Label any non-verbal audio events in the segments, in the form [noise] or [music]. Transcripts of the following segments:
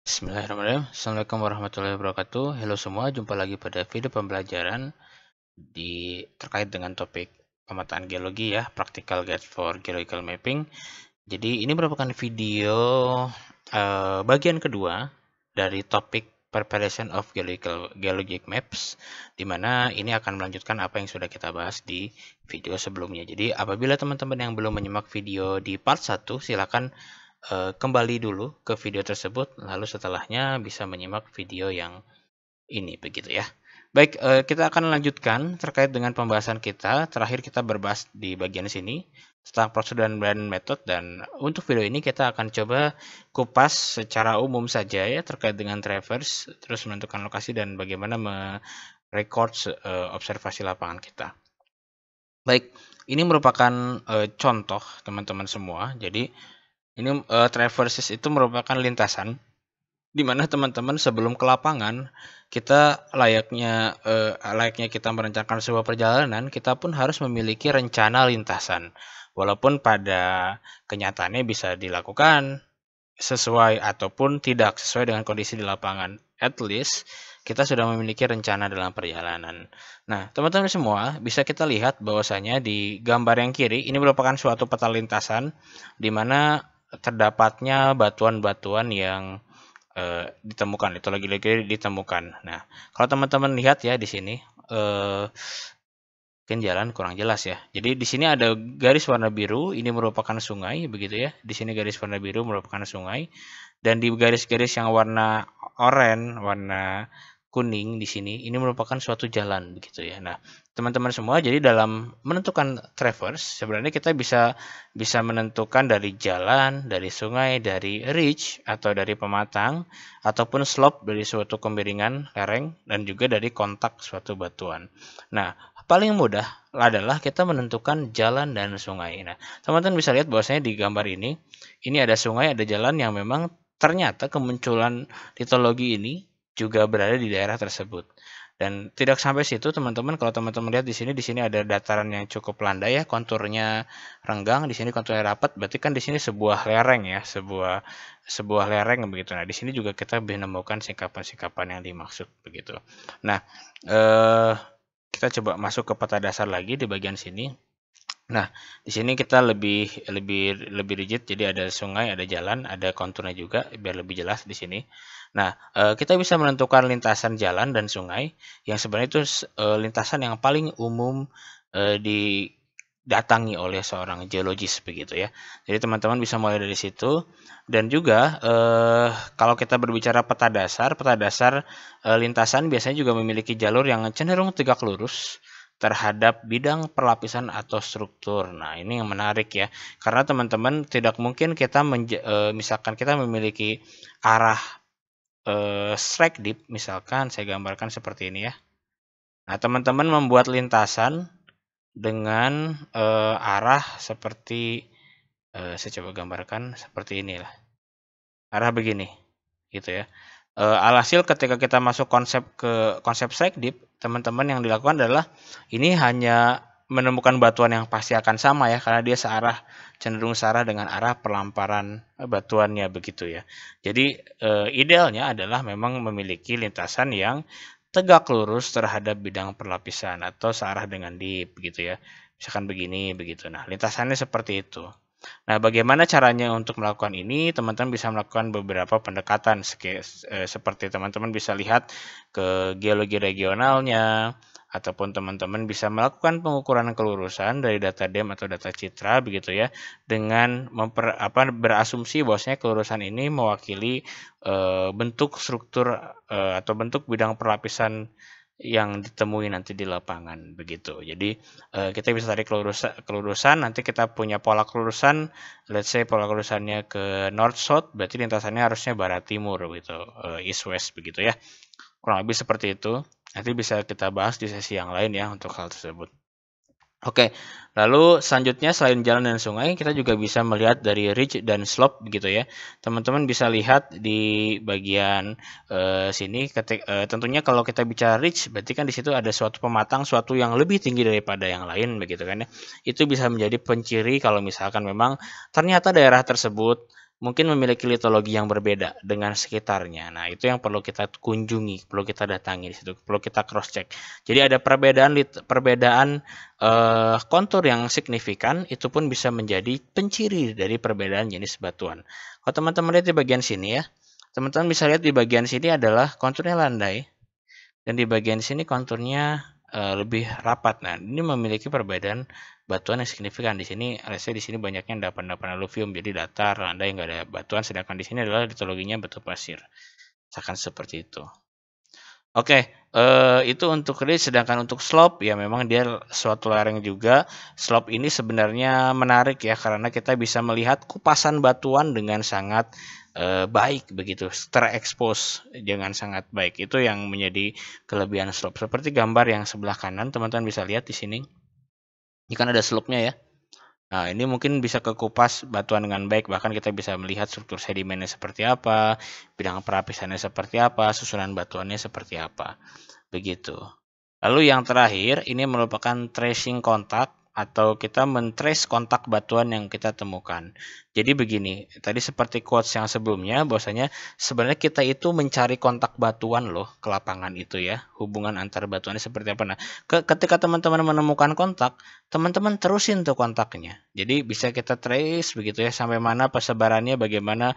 Bismillahirrahmanirrahim. Assalamualaikum warahmatullahi wabarakatuh. Halo semua, jumpa lagi pada video pembelajaran di terkait dengan topik pemetaan geologi ya, Practical Guide for Geological Mapping. Jadi ini merupakan video uh, bagian kedua dari topik Preparation of Geological Geologic Maps, dimana ini akan melanjutkan apa yang sudah kita bahas di video sebelumnya. Jadi apabila teman-teman yang belum menyimak video di part 1, silakan Eh, kembali dulu ke video tersebut, lalu setelahnya bisa menyimak video yang ini begitu ya. Baik, eh, kita akan lanjutkan terkait dengan pembahasan kita. Terakhir kita berbahas di bagian sini tentang prosedur dan brand method dan untuk video ini kita akan coba kupas secara umum saja ya terkait dengan traverse, terus menentukan lokasi dan bagaimana merecord eh, observasi lapangan kita. Baik, ini merupakan contoh teman-teman semua. Jadi ini uh, traverses itu merupakan lintasan di mana teman-teman sebelum ke lapangan kita layaknya eh, layaknya kita merencanakan sebuah perjalanan kita pun harus memiliki rencana lintasan walaupun pada kenyataannya bisa dilakukan sesuai ataupun tidak sesuai dengan kondisi di lapangan at least kita sudah memiliki rencana dalam perjalanan. Nah, teman-teman semua bisa kita lihat bahwasanya di gambar yang kiri ini merupakan suatu peta lintasan di mana terdapatnya batuan-batuan yang e, ditemukan itu lagi-lagi ditemukan. Nah, kalau teman-teman lihat ya di sini e, mungkin jalan kurang jelas ya. Jadi di sini ada garis warna biru, ini merupakan sungai begitu ya. Di sini garis warna biru merupakan sungai dan di garis-garis yang warna oranye, warna kuning di sini ini merupakan suatu jalan begitu ya. Nah, teman-teman semua jadi dalam menentukan traverse sebenarnya kita bisa bisa menentukan dari jalan, dari sungai, dari ridge atau dari pematang ataupun slope dari suatu kemiringan lereng dan juga dari kontak suatu batuan. Nah, paling mudah adalah kita menentukan jalan dan sungai. Nah, teman-teman bisa lihat bahwasanya di gambar ini ini ada sungai, ada jalan yang memang ternyata kemunculan litologi ini juga berada di daerah tersebut. Dan tidak sampai situ teman-teman, kalau teman-teman lihat di sini, di sini ada dataran yang cukup landai ya, konturnya renggang, di sini konturnya rapat, berarti kan di sini sebuah lereng ya, sebuah sebuah lereng begitu. Nah, di sini juga kita bisa menemukan singkapan-singkapan yang dimaksud begitu. Nah, eh, kita coba masuk ke peta dasar lagi di bagian sini. Nah, di sini kita lebih lebih lebih rigid, jadi ada sungai, ada jalan, ada konturnya juga biar lebih jelas di sini. Nah, eh, kita bisa menentukan lintasan jalan dan sungai yang sebenarnya itu eh, lintasan yang paling umum eh, didatangi oleh seorang geologis begitu ya. Jadi teman-teman bisa mulai dari situ dan juga kalau kita berbicara peta dasar, peta dasar lintasan biasanya juga memiliki jalur yang cenderung tegak lurus terhadap bidang perlapisan atau struktur. Nah, ini yang menarik ya. Karena teman-teman tidak mungkin kita e, misalkan kita memiliki arah e, strike dip misalkan saya gambarkan seperti ini ya. Nah, teman-teman membuat lintasan dengan e, arah seperti e, saya coba gambarkan seperti inilah. Arah begini gitu ya. Uh, alhasil ketika kita masuk konsep ke konsep deep teman-teman yang dilakukan adalah ini hanya menemukan batuan yang pasti akan sama ya karena dia searah cenderung searah dengan arah pelamparan eh, batuannya begitu ya. Jadi uh, idealnya adalah memang memiliki lintasan yang tegak lurus terhadap bidang perlapisan atau searah dengan deep gitu ya. Misalkan begini begitu. Nah, lintasannya seperti itu. Nah, bagaimana caranya untuk melakukan ini? Teman-teman bisa melakukan beberapa pendekatan eh, seperti teman-teman bisa lihat ke geologi regionalnya ataupun teman-teman bisa melakukan pengukuran kelurusan dari data DEM atau data citra begitu ya dengan memper, apa berasumsi bahwasanya kelurusan ini mewakili e, bentuk struktur e, atau bentuk bidang perlapisan yang ditemui nanti di lapangan begitu. Jadi uh, kita bisa tarik kelurusan, kelurusan, nanti kita punya pola kelurusan, let's say pola kelurusannya ke north south, berarti lintasannya harusnya barat timur begitu, uh, east west begitu ya. Kurang lebih seperti itu. Nanti bisa kita bahas di sesi yang lain ya untuk hal tersebut. Oke, lalu selanjutnya selain jalan dan sungai, kita juga bisa melihat dari ridge dan slope gitu ya. Teman-teman bisa lihat di bagian e, sini, ketik, e, tentunya kalau kita bicara ridge, berarti kan di situ ada suatu pematang, suatu yang lebih tinggi daripada yang lain begitu kan ya. Itu bisa menjadi penciri kalau misalkan memang ternyata daerah tersebut mungkin memiliki litologi yang berbeda dengan sekitarnya. Nah, itu yang perlu kita kunjungi, perlu kita datangi di situ, perlu kita cross check. Jadi ada perbedaan perbedaan eh, kontur yang signifikan itu pun bisa menjadi penciri dari perbedaan jenis batuan. Kalau teman-teman lihat di bagian sini ya. Teman-teman bisa lihat di bagian sini adalah konturnya landai dan di bagian sini konturnya eh, lebih rapat. Nah, ini memiliki perbedaan batuan yang signifikan. Di sini saya di sini banyaknya endapan-endapan aluvium jadi datar, landai yang nggak ada batuan sedangkan di sini adalah litologinya batu pasir. akan seperti itu. Oke, okay, eh, itu untuk ridge sedangkan untuk slope ya memang dia suatu lereng juga. Slope ini sebenarnya menarik ya karena kita bisa melihat kupasan batuan dengan sangat eh, baik begitu, terekspos dengan sangat baik. Itu yang menjadi kelebihan slope. Seperti gambar yang sebelah kanan teman-teman bisa lihat di sini. Ini kan ada slope-nya ya. Nah, ini mungkin bisa kekupas batuan dengan baik, bahkan kita bisa melihat struktur sedimennya seperti apa, bidang perapisannya seperti apa, susunan batuannya seperti apa. Begitu. Lalu yang terakhir, ini merupakan tracing kontak atau kita mentrace kontak batuan yang kita temukan. Jadi begini, tadi seperti quotes yang sebelumnya, bahwasanya sebenarnya kita itu mencari kontak batuan loh ke lapangan itu ya, hubungan antar batuannya seperti apa. Nah, ke, ketika teman-teman menemukan kontak, teman-teman terusin tuh kontaknya. Jadi bisa kita trace begitu ya sampai mana persebarannya, bagaimana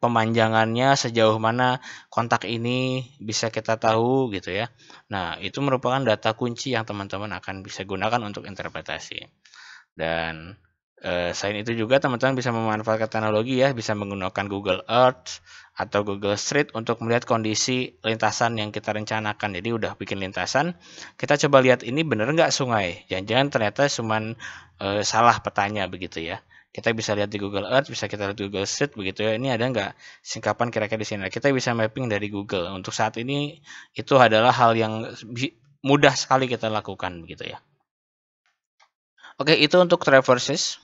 pemanjangannya, sejauh mana kontak ini bisa kita tahu gitu ya. Nah, itu merupakan data kunci yang teman-teman akan bisa gunakan untuk interpretasi transportasi. Dan eh, selain itu juga teman-teman bisa memanfaatkan teknologi ya, bisa menggunakan Google Earth atau Google Street untuk melihat kondisi lintasan yang kita rencanakan. Jadi udah bikin lintasan, kita coba lihat ini bener nggak sungai. Jangan-jangan ternyata cuma eh, salah petanya begitu ya kita bisa lihat di Google Earth, bisa kita lihat di Google Street begitu ya. Ini ada nggak singkapan kira-kira di sini? Nah, kita bisa mapping dari Google. Untuk saat ini itu adalah hal yang mudah sekali kita lakukan begitu ya. Oke, itu untuk traverses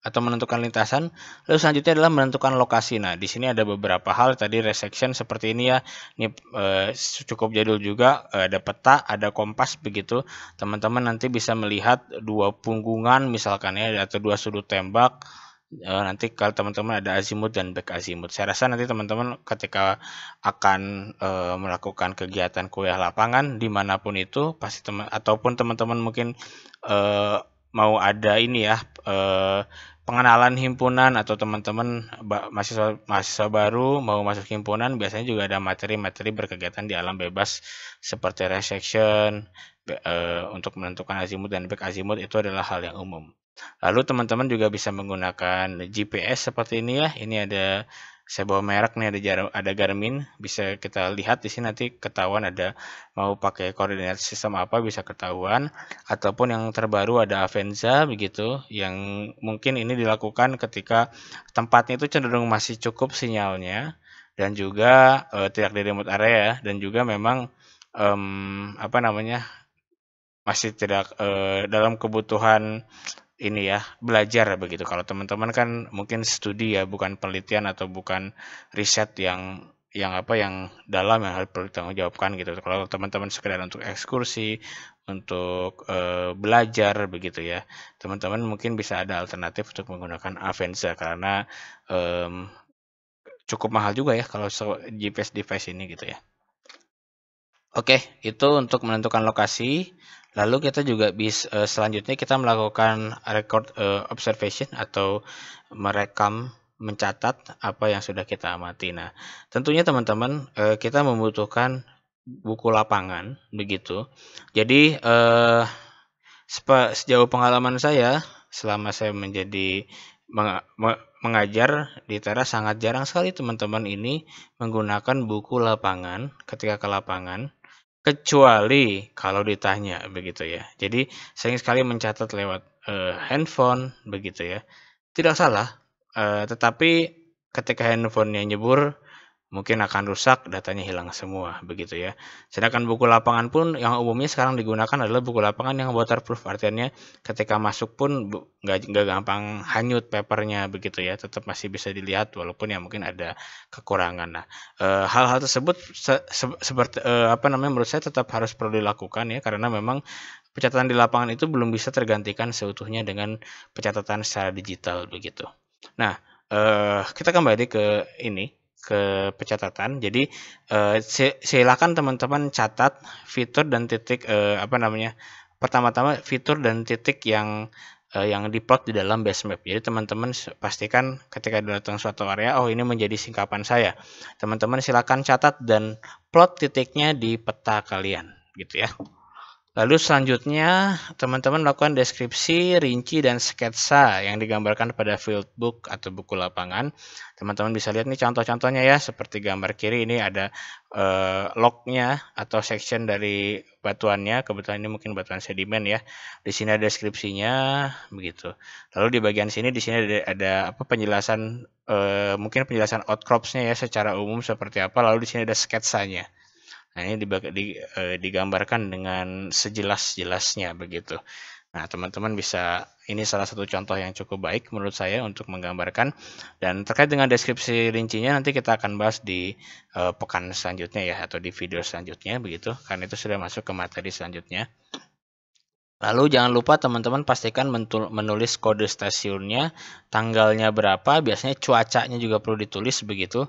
atau menentukan lintasan. Lalu selanjutnya adalah menentukan lokasi. Nah, di sini ada beberapa hal tadi resection seperti ini ya. Ini eh, cukup jadul juga eh, ada peta, ada kompas begitu. Teman-teman nanti bisa melihat dua punggungan misalkan ya atau dua sudut tembak. eh, nanti kalau teman-teman ada azimut dan back azimut. Saya rasa nanti teman-teman ketika akan eh, melakukan kegiatan kuliah lapangan dimanapun itu pasti teman ataupun teman-teman mungkin eh, mau ada ini ya e, pengenalan himpunan atau teman-teman mahasiswa mahasiswa baru mau masuk himpunan biasanya juga ada materi-materi berkegiatan di alam bebas seperti resection e, untuk menentukan azimut dan back azimut itu adalah hal yang umum. Lalu teman-teman juga bisa menggunakan GPS seperti ini ya. Ini ada saya bawa merek nih ada jar ada Garmin bisa kita lihat di sini nanti ketahuan ada mau pakai koordinat sistem apa bisa ketahuan ataupun yang terbaru ada Avanza begitu yang mungkin ini dilakukan ketika tempatnya itu cenderung masih cukup sinyalnya dan juga e, tidak di remote area dan juga memang e, apa namanya masih tidak e, dalam kebutuhan ini ya belajar begitu. Kalau teman-teman kan mungkin studi ya bukan penelitian atau bukan riset yang yang apa yang dalam yang harus bertanggung jawabkan gitu. Kalau teman-teman sekedar untuk ekskursi, untuk e, belajar begitu ya, teman-teman mungkin bisa ada alternatif untuk menggunakan Avanza karena e, cukup mahal juga ya kalau GPS device ini gitu ya. Oke, itu untuk menentukan lokasi. Lalu kita juga bisa eh, selanjutnya kita melakukan record eh, observation atau merekam mencatat apa yang sudah kita amati. Nah, tentunya teman-teman eh, kita membutuhkan buku lapangan begitu. Jadi sejauh pengalaman saya selama saya menjadi mengajar di teras sangat jarang sekali teman-teman ini menggunakan buku lapangan ketika ke lapangan kecuali kalau ditanya begitu ya. Jadi sering sekali mencatat lewat uh, handphone begitu ya. Tidak salah, uh, tetapi ketika handphonenya nyebur mungkin akan rusak, datanya hilang semua, begitu ya. Sedangkan buku lapangan pun yang umumnya sekarang digunakan adalah buku lapangan yang waterproof, artinya ketika masuk pun nggak gampang hanyut papernya, begitu ya. Tetap masih bisa dilihat walaupun ya mungkin ada kekurangan. Nah, eh, hal-hal e, tersebut se, se, seperti e, apa namanya menurut saya tetap harus perlu dilakukan ya, karena memang pencatatan di lapangan itu belum bisa tergantikan seutuhnya dengan pencatatan secara digital, begitu. Nah, e, kita kembali ke ini ke pencatatan. Jadi uh, silakan teman-teman catat fitur dan titik uh, apa namanya? Pertama-tama fitur dan titik yang uh, yang diplot di dalam base map. Jadi teman-teman pastikan ketika datang suatu area, oh ini menjadi singkapan saya. Teman-teman silakan catat dan plot titiknya di peta kalian, gitu ya. Lalu selanjutnya, teman-teman lakukan deskripsi, rinci, dan sketsa yang digambarkan pada field book atau buku lapangan. Teman-teman bisa lihat nih contoh-contohnya ya, seperti gambar kiri ini ada eh, lognya atau section dari batuannya. Kebetulan ini mungkin batuan sedimen ya. Di sini ada deskripsinya, begitu. Lalu di bagian sini, di sini ada, ada apa penjelasan, eh, mungkin penjelasan outcropsnya ya secara umum seperti apa. Lalu di sini ada sketsanya. Nah, ini di, di, eh, e, digambarkan dengan sejelas-jelasnya begitu. Nah, teman-teman bisa ini salah satu contoh yang cukup baik menurut saya untuk menggambarkan dan terkait dengan deskripsi rincinya nanti kita akan bahas di e, pekan selanjutnya ya atau di video selanjutnya begitu karena itu sudah masuk ke materi selanjutnya. Lalu jangan lupa teman-teman pastikan menulis kode stasiunnya, tanggalnya berapa, biasanya cuacanya juga perlu ditulis begitu.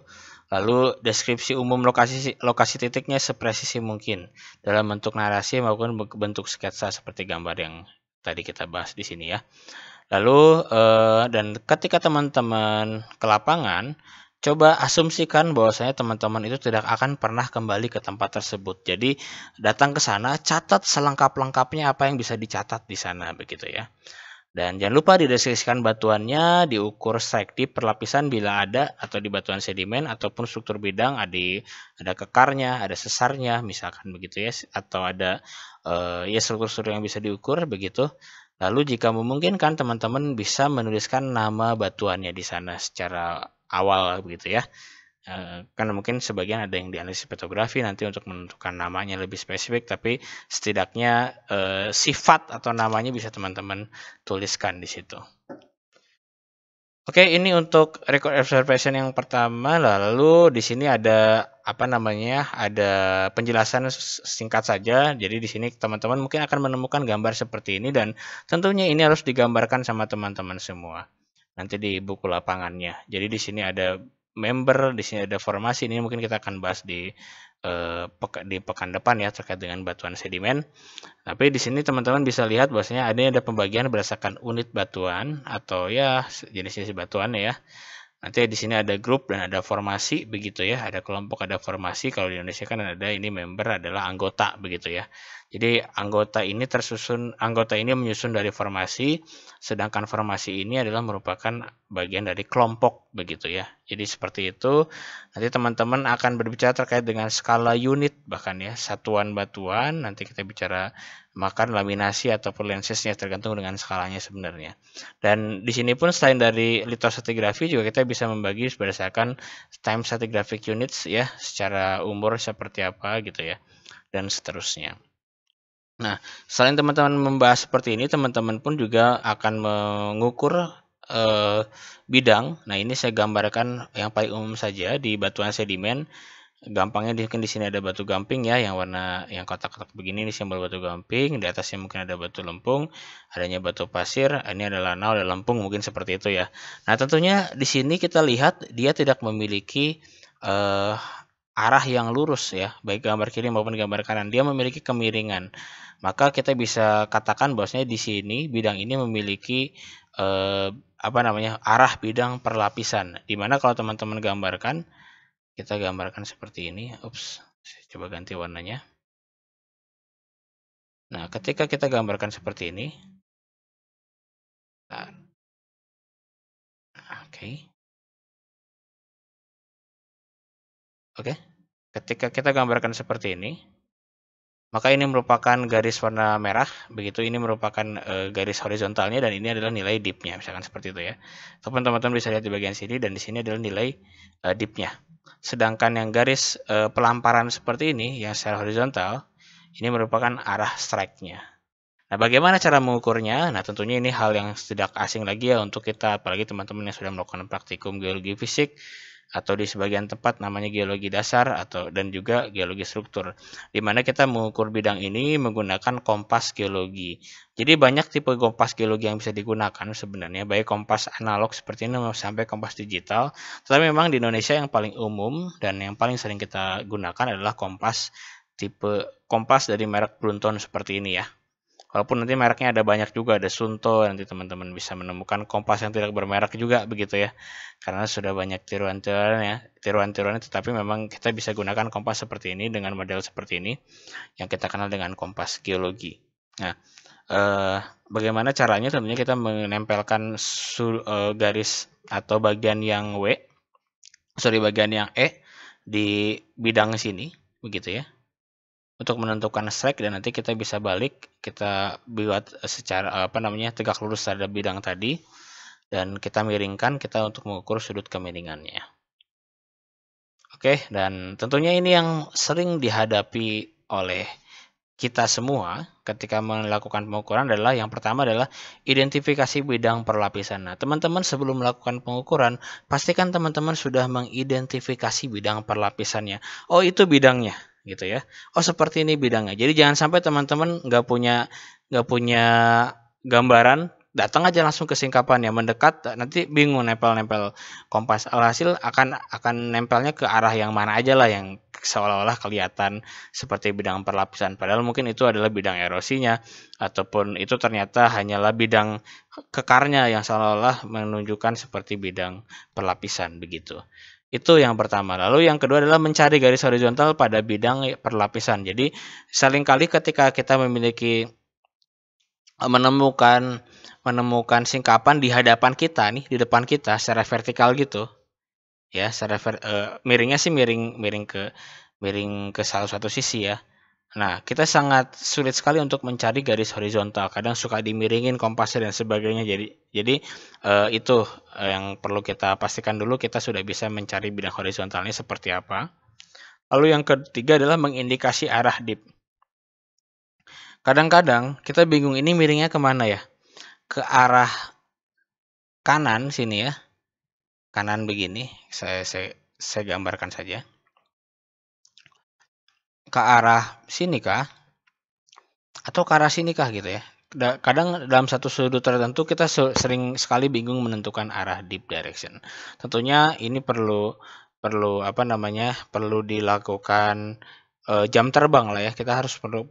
Lalu deskripsi umum lokasi lokasi titiknya sepresisi mungkin dalam bentuk narasi maupun bentuk sketsa seperti gambar yang tadi kita bahas di sini ya. Lalu eh, dan ketika teman-teman ke lapangan, coba asumsikan bahwasanya teman-teman itu tidak akan pernah kembali ke tempat tersebut. Jadi datang ke sana, catat selengkap-lengkapnya apa yang bisa dicatat di sana begitu ya. Dan jangan lupa dideskripsikan batuannya, diukur strike perlapisan bila ada atau di batuan sedimen ataupun struktur bidang ada ada kekarnya, ada sesarnya misalkan begitu ya atau ada uh, ya struktur-struktur yang bisa diukur begitu. Lalu jika memungkinkan teman-teman bisa menuliskan nama batuannya di sana secara awal begitu ya kan karena mungkin sebagian ada yang dianalisis petrografi nanti untuk menentukan namanya lebih spesifik tapi setidaknya uh, sifat atau namanya bisa teman-teman tuliskan di situ. Oke, ini untuk record observation yang pertama lalu di sini ada apa namanya? ada penjelasan singkat saja. Jadi di sini teman-teman mungkin akan menemukan gambar seperti ini dan tentunya ini harus digambarkan sama teman-teman semua nanti di buku lapangannya. Jadi di sini ada member, di sini ada formasi. Ini mungkin kita akan bahas di eh, di pekan depan ya terkait dengan batuan sedimen. Tapi di sini teman-teman bisa lihat bahwasanya ada ada pembagian berdasarkan unit batuan atau ya jenis-jenis batuan ya. Nanti di sini ada grup dan ada formasi begitu ya, ada kelompok, ada formasi. Kalau di Indonesia kan ada ini member adalah anggota begitu ya. Jadi anggota ini tersusun, anggota ini menyusun dari formasi, sedangkan formasi ini adalah merupakan bagian dari kelompok begitu ya. Jadi seperti itu. Nanti teman-teman akan berbicara terkait dengan skala unit bahkan ya, satuan batuan. Nanti kita bicara makan laminasi ataupun lensesnya tergantung dengan skalanya sebenarnya. Dan di sini pun selain dari litostatigrafi juga kita bisa membagi berdasarkan time stratigraphic units ya, secara umur seperti apa gitu ya, dan seterusnya. Nah, selain teman-teman membahas seperti ini, teman-teman pun juga akan mengukur eh, bidang. Nah, ini saya gambarkan yang paling umum saja di batuan sedimen gampangnya di, kan di sini ada batu gamping ya yang warna yang kotak-kotak begini ini simbol batu gamping di atasnya mungkin ada batu lempung adanya batu pasir ini adalah nol dan lempung mungkin seperti itu ya nah tentunya di sini kita lihat dia tidak memiliki uh, arah yang lurus ya baik gambar kiri maupun gambar kanan dia memiliki kemiringan maka kita bisa katakan bahwasanya di sini bidang ini memiliki eh, apa namanya arah bidang perlapisan dimana kalau teman-teman gambarkan kita gambarkan seperti ini. Ups, saya coba ganti warnanya. Nah, ketika kita gambarkan seperti ini, nah, oke, okay. oke, okay. ketika kita gambarkan seperti ini, maka ini merupakan garis warna merah begitu ini merupakan e, garis horizontalnya dan ini adalah nilai dipnya misalkan seperti itu ya ataupun teman-teman bisa lihat di bagian sini dan di sini adalah nilai e, dipnya sedangkan yang garis e, pelamparan seperti ini yang secara horizontal ini merupakan arah strike-nya nah bagaimana cara mengukurnya nah tentunya ini hal yang tidak asing lagi ya untuk kita apalagi teman-teman yang sudah melakukan praktikum geologi fisik atau di sebagian tempat namanya geologi dasar atau dan juga geologi struktur. Di mana kita mengukur bidang ini menggunakan kompas geologi. Jadi banyak tipe kompas geologi yang bisa digunakan sebenarnya baik kompas analog seperti ini sampai kompas digital. Tetapi memang di Indonesia yang paling umum dan yang paling sering kita gunakan adalah kompas tipe kompas dari merek Brunton seperti ini ya. Walaupun nanti mereknya ada banyak juga, ada Sunto, nanti teman-teman bisa menemukan kompas yang tidak bermerek juga begitu ya. Karena sudah banyak tiruan-tiruan ya, tiruan-tiruannya tetapi memang kita bisa gunakan kompas seperti ini dengan model seperti ini yang kita kenal dengan kompas geologi. Nah, eh, bagaimana caranya? Tentunya kita menempelkan sur, eh, garis atau bagian yang W, sorry bagian yang E di bidang sini, begitu ya untuk menentukan strike dan nanti kita bisa balik kita buat secara apa namanya tegak lurus terhadap bidang tadi dan kita miringkan kita untuk mengukur sudut kemiringannya. Oke, dan tentunya ini yang sering dihadapi oleh kita semua ketika melakukan pengukuran adalah yang pertama adalah identifikasi bidang perlapisan. Nah, teman-teman sebelum melakukan pengukuran, pastikan teman-teman sudah mengidentifikasi bidang perlapisannya. Oh, itu bidangnya gitu ya. Oh seperti ini bidangnya. Jadi jangan sampai teman-teman nggak punya nggak punya gambaran datang aja langsung ke singkapan ya mendekat nanti bingung nempel-nempel kompas alhasil akan akan nempelnya ke arah yang mana aja lah yang seolah-olah kelihatan seperti bidang perlapisan padahal mungkin itu adalah bidang erosinya ataupun itu ternyata hanyalah bidang kekarnya yang seolah-olah menunjukkan seperti bidang perlapisan begitu itu yang pertama. Lalu yang kedua adalah mencari garis horizontal pada bidang perlapisan. Jadi seringkali ketika kita memiliki eh, menemukan menemukan singkapan di hadapan kita nih, di depan kita secara vertikal gitu. Ya, secara ver, uh, miringnya sih miring miring ke miring ke salah satu sisi ya. Nah, kita sangat sulit sekali untuk mencari garis horizontal. Kadang suka dimiringin kompasnya dan sebagainya. Jadi, jadi uh, itu eh, yang perlu kita pastikan dulu kita sudah bisa mencari bidang horizontalnya seperti apa. Lalu yang ketiga adalah mengindikasi arah dip. Kadang-kadang kita bingung ini miringnya kemana ya? Ke arah kanan sini ya. Kanan begini. Saya saya, saya gambarkan saja ke arah sini kah? Atau ke arah sini kah gitu ya? kadang dalam satu sudut tertentu kita sering sekali bingung menentukan arah deep direction. Tentunya ini perlu perlu apa namanya? perlu dilakukan eh, jam terbang lah ya. Kita harus perlu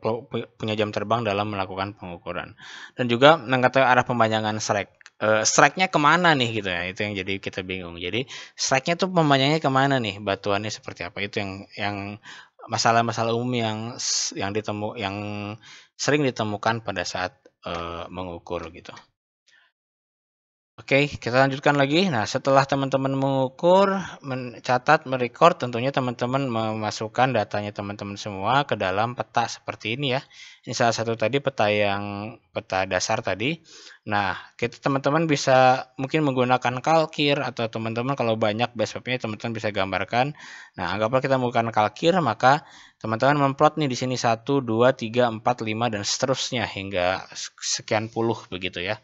punya jam terbang dalam melakukan pengukuran. Dan juga mengetahui arah pemanjangan strike. uh, strike-nya kemana nih gitu ya? Itu yang jadi kita bingung. Jadi strike-nya tuh pemanjangnya kemana nih? Batuannya seperti apa? Itu yang yang masalah-masalah umum yang yang ditemu yang sering ditemukan pada saat uh, mengukur gitu. Oke, kita lanjutkan lagi. Nah, setelah teman-teman mengukur, mencatat, merecord, tentunya teman-teman memasukkan datanya teman-teman semua ke dalam peta seperti ini ya. Ini salah satu tadi peta yang peta dasar tadi. Nah, kita teman-teman bisa mungkin menggunakan kalkir atau teman-teman kalau banyak base teman-teman bisa gambarkan. Nah, anggaplah kita menggunakan kalkir, maka teman-teman memplot nih di sini 1, 2, 3, 4, 5, dan seterusnya hingga sekian puluh begitu ya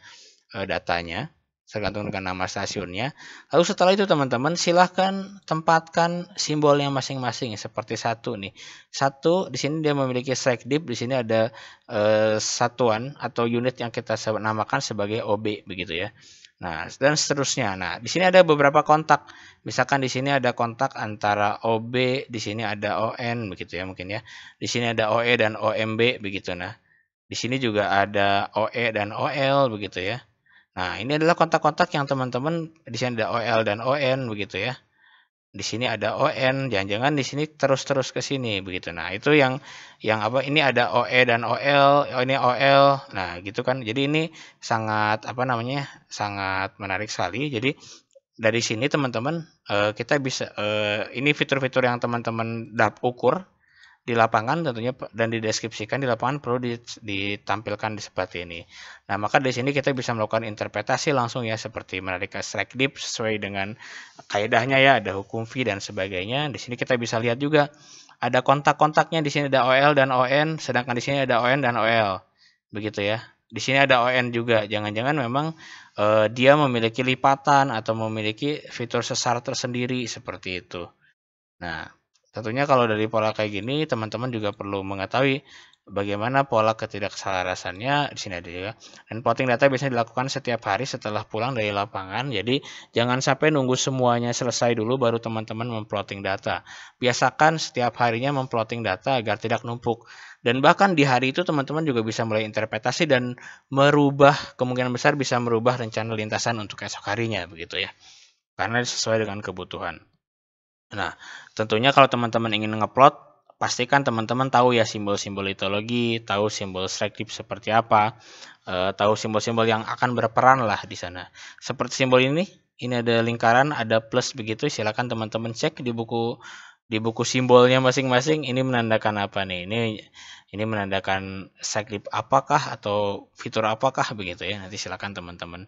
eh, datanya tergantung dengan nama stasiunnya. Lalu setelah itu teman-teman silahkan tempatkan simbolnya masing-masing seperti satu nih. Satu di sini dia memiliki dip, di sini ada eh, satuan atau unit yang kita namakan sebagai OB begitu ya. Nah, dan seterusnya. Nah, di sini ada beberapa kontak. Misalkan di sini ada kontak antara OB, di sini ada ON begitu ya mungkin ya. Di sini ada OE dan OMB begitu nah. Di sini juga ada OE dan OL begitu ya. Nah, ini adalah kontak-kontak yang teman-teman di sini ada OL dan ON begitu ya. Di sini ada ON, jangan-jangan di sini terus-terus ke sini begitu. Nah, itu yang yang apa ini ada OE dan OL, oh, ini OL. Nah, gitu kan. Jadi ini sangat apa namanya? sangat menarik sekali. Jadi dari sini teman-teman eh, kita bisa eh, ini fitur-fitur yang teman-teman dapat ukur di lapangan tentunya dan dideskripsikan di lapangan perlu ditampilkan seperti ini. Nah, maka di sini kita bisa melakukan interpretasi langsung ya seperti menarik strike deep sesuai dengan kaidahnya ya, ada hukum V dan sebagainya. Di sini kita bisa lihat juga ada kontak-kontaknya di sini ada OL dan ON, sedangkan di sini ada ON dan OL. Begitu ya. Di sini ada ON juga. Jangan-jangan memang eh, dia memiliki lipatan atau memiliki fitur sesar tersendiri seperti itu. Nah, Tentunya kalau dari pola kayak gini, teman-teman juga perlu mengetahui bagaimana pola ketidakselarasannya di sini ada juga. Dan plotting data biasanya dilakukan setiap hari setelah pulang dari lapangan. Jadi jangan sampai nunggu semuanya selesai dulu baru teman-teman memplotting data. Biasakan setiap harinya memplotting data agar tidak numpuk. Dan bahkan di hari itu teman-teman juga bisa mulai interpretasi dan merubah kemungkinan besar bisa merubah rencana lintasan untuk esok harinya begitu ya. Karena sesuai dengan kebutuhan. Nah, tentunya kalau teman-teman ingin ngeplot, pastikan teman-teman tahu ya simbol-simbol litologi, tahu simbol strike seperti apa, eh, tahu simbol-simbol yang akan berperan lah di sana. Seperti simbol ini, ini ada lingkaran, ada plus begitu, silakan teman-teman cek di buku di buku simbolnya masing-masing ini menandakan apa nih? Ini ini menandakan script apakah atau fitur apakah begitu ya. Nanti silakan teman-teman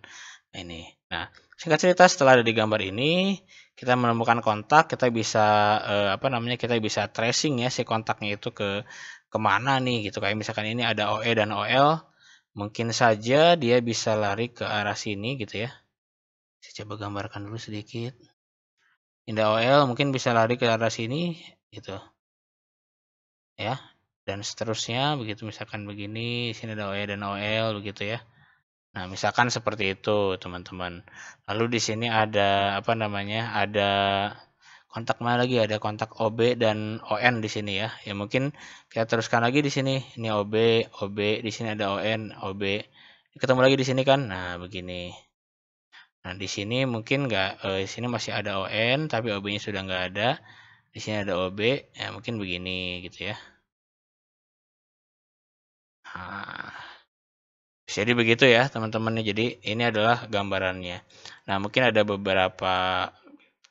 ini. Nah, Singkat cerita setelah ada di gambar ini, kita menemukan kontak, kita bisa eh, apa namanya? Kita bisa tracing ya si kontaknya itu ke kemana nih gitu. Kayak misalkan ini ada OE dan OL, mungkin saja dia bisa lari ke arah sini gitu ya. Saya coba gambarkan dulu sedikit. Indah OL mungkin bisa lari ke arah sini gitu. Ya, dan seterusnya begitu misalkan begini, sini ada OE dan OL begitu ya. Nah, misalkan seperti itu, teman-teman. Lalu di sini ada apa namanya? Ada kontak mana lagi? Ada kontak OB dan ON di sini ya. Ya mungkin kita teruskan lagi di sini. Ini OB, OB, di sini ada ON, OB. Ketemu lagi di sini kan? Nah, begini. Nah, di sini mungkin nggak, eh, di sini masih ada ON, tapi OB-nya sudah nggak ada. Di sini ada OB, ya mungkin begini gitu ya. Nah, jadi begitu ya teman-teman. Jadi ini adalah gambarannya. Nah mungkin ada beberapa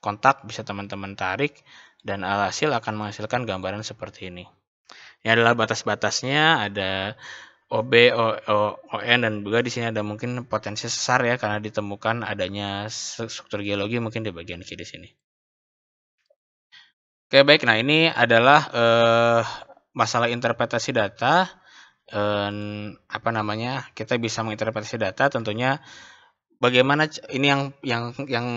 kontak bisa teman-teman tarik dan alhasil akan menghasilkan gambaran seperti ini. Ini adalah batas-batasnya, ada OB, o, o, ON dan juga di sini ada mungkin potensi sesar ya karena ditemukan adanya struktur geologi mungkin di bagian kiri sini. Oke baik, nah ini adalah eh, masalah interpretasi data apa namanya kita bisa menginterpretasi data tentunya bagaimana ini yang yang yang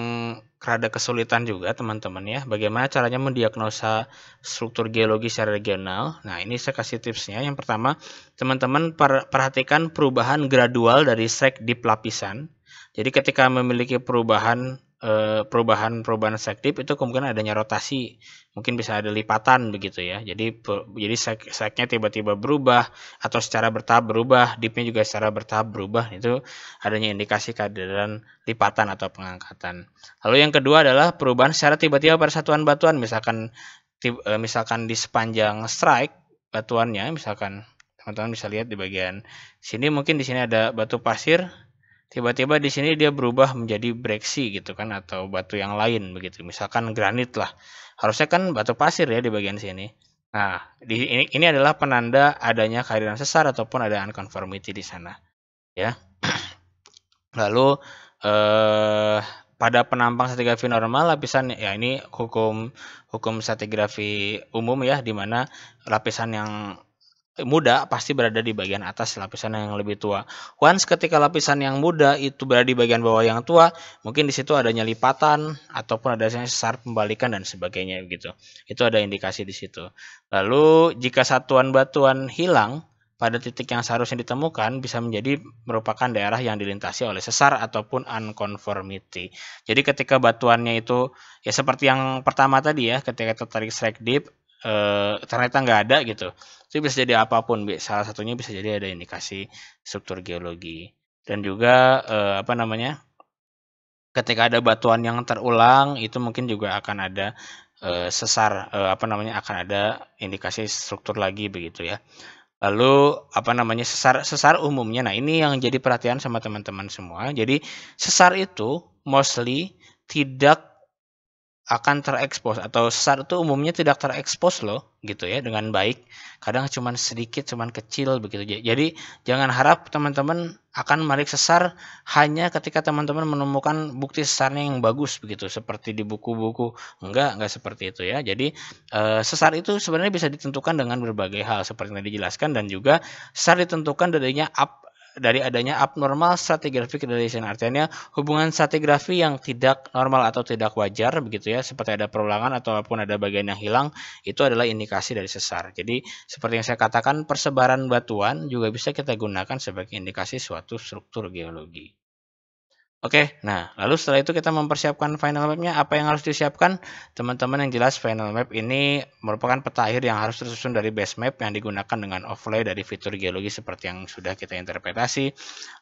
rada kesulitan juga teman-teman ya bagaimana caranya mendiagnosa struktur geologi secara regional nah ini saya kasih tipsnya yang pertama teman-teman perhatikan perubahan gradual dari sek di pelapisan jadi ketika memiliki perubahan Eh, perubahan-perubahan sektif itu kemungkinan adanya rotasi mungkin bisa ada lipatan begitu ya jadi jadi seknya tiba-tiba berubah atau secara bertahap berubah dipnya juga secara bertahap berubah itu adanya indikasi kehadiran lipatan atau pengangkatan lalu yang kedua adalah perubahan secara tiba-tiba pada satuan batuan misalkan eh, misalkan di sepanjang strike batuannya misalkan teman-teman bisa lihat di bagian sini mungkin di sini ada batu pasir tiba-tiba di sini dia berubah menjadi breksi gitu kan atau batu yang lain begitu misalkan granit lah harusnya kan batu pasir ya di bagian sini nah di, ini ini adalah penanda adanya kehadiran sesar ataupun ada unconformity di sana ya [clears throat] lalu eh, pada penampang stratigrafi normal lapisan ya ini hukum hukum stratigrafi umum ya di mana lapisan yang muda pasti berada di bagian atas lapisan yang lebih tua. Once ketika lapisan yang muda itu berada di bagian bawah yang tua, mungkin di situ adanya lipatan ataupun adanya sesar pembalikan dan sebagainya gitu. Itu ada indikasi di situ. Lalu jika satuan batuan hilang pada titik yang seharusnya ditemukan bisa menjadi merupakan daerah yang dilintasi oleh sesar ataupun unconformity. Jadi ketika batuannya itu ya seperti yang pertama tadi ya, ketika tertarik strike deep uh, ternyata nggak ada gitu itu bisa jadi apapun salah satunya bisa jadi ada indikasi struktur geologi dan juga uh, apa namanya ketika ada batuan yang terulang itu mungkin juga akan ada uh, sesar uh, apa namanya akan ada indikasi struktur lagi begitu ya lalu apa namanya sesar sesar umumnya nah ini yang jadi perhatian sama teman-teman semua jadi sesar itu mostly tidak akan terekspos atau sesar itu umumnya tidak terekspos loh gitu ya dengan baik kadang cuman sedikit cuman kecil begitu jadi jangan harap teman-teman akan menarik sesar hanya ketika teman-teman menemukan bukti sesarnya yang bagus begitu seperti di buku-buku enggak enggak seperti itu ya jadi eh, sesar itu sebenarnya bisa ditentukan dengan berbagai hal seperti yang dijelaskan dan juga sesar ditentukan darinya up dari adanya abnormal stratigraphic relation nah, artinya hubungan stratigrafi yang tidak normal atau tidak wajar begitu ya seperti ada perulangan ataupun ada bagian yang hilang itu adalah indikasi dari sesar jadi seperti yang saya katakan persebaran batuan juga bisa kita gunakan sebagai indikasi suatu struktur geologi Oke, nah lalu setelah itu kita mempersiapkan final mapnya. Apa yang harus disiapkan? Teman-teman yang jelas final map ini merupakan peta akhir yang harus tersusun dari base map yang digunakan dengan overlay dari fitur geologi seperti yang sudah kita interpretasi.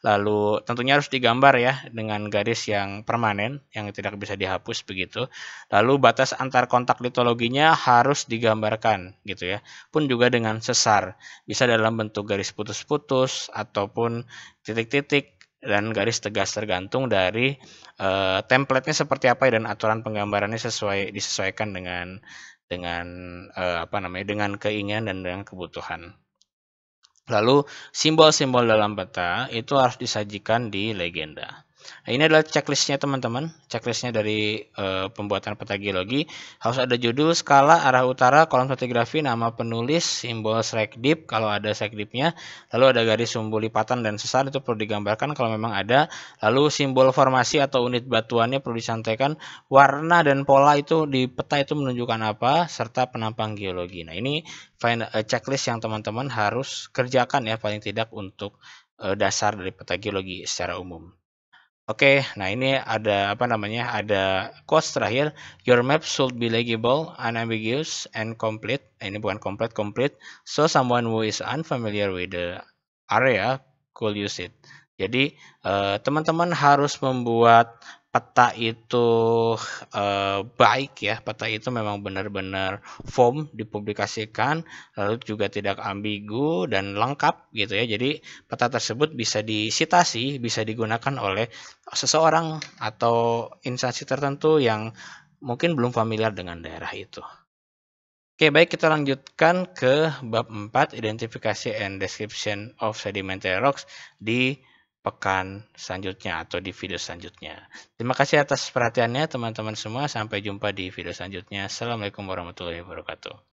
Lalu tentunya harus digambar ya dengan garis yang permanen yang tidak bisa dihapus begitu. Lalu batas antar kontak litologinya harus digambarkan gitu ya. Pun juga dengan sesar. Bisa dalam bentuk garis putus-putus ataupun titik-titik dan garis tegas tergantung dari uh, template-nya seperti apa dan aturan penggambarannya sesuai disesuaikan dengan dengan uh, apa namanya dengan keinginan dan dengan kebutuhan. Lalu simbol-simbol dalam peta itu harus disajikan di legenda. Nah, ini adalah checklistnya teman-teman. Checklistnya dari e, pembuatan peta geologi. Harus ada judul, skala, arah utara, kolom stratigrafi, nama penulis, simbol strike dip, kalau ada strike dipnya, Lalu ada garis sumbu lipatan dan sesar itu perlu digambarkan kalau memang ada. Lalu simbol formasi atau unit batuannya perlu disantaikan. Warna dan pola itu di peta itu menunjukkan apa serta penampang geologi. Nah, ini final, e, eh, checklist yang teman-teman harus kerjakan ya paling tidak untuk eh, dasar dari peta geologi secara umum. Oke, okay, nah ini ada apa namanya? Ada quotes terakhir. Your map should be legible, unambiguous, and complete. Eh, ini bukan complete, complete. So someone who is unfamiliar with the area could use it. Jadi eh, teman-teman uh, harus membuat peta itu uh, baik ya peta itu memang benar-benar form dipublikasikan lalu juga tidak ambigu dan lengkap gitu ya jadi peta tersebut bisa disitasi bisa digunakan oleh seseorang atau instansi tertentu yang mungkin belum familiar dengan daerah itu Oke, baik kita lanjutkan ke bab 4 identifikasi and description of sedimentary rocks di pekan selanjutnya atau di video selanjutnya. Terima kasih atas perhatiannya teman-teman semua. Sampai jumpa di video selanjutnya. Assalamualaikum warahmatullahi wabarakatuh.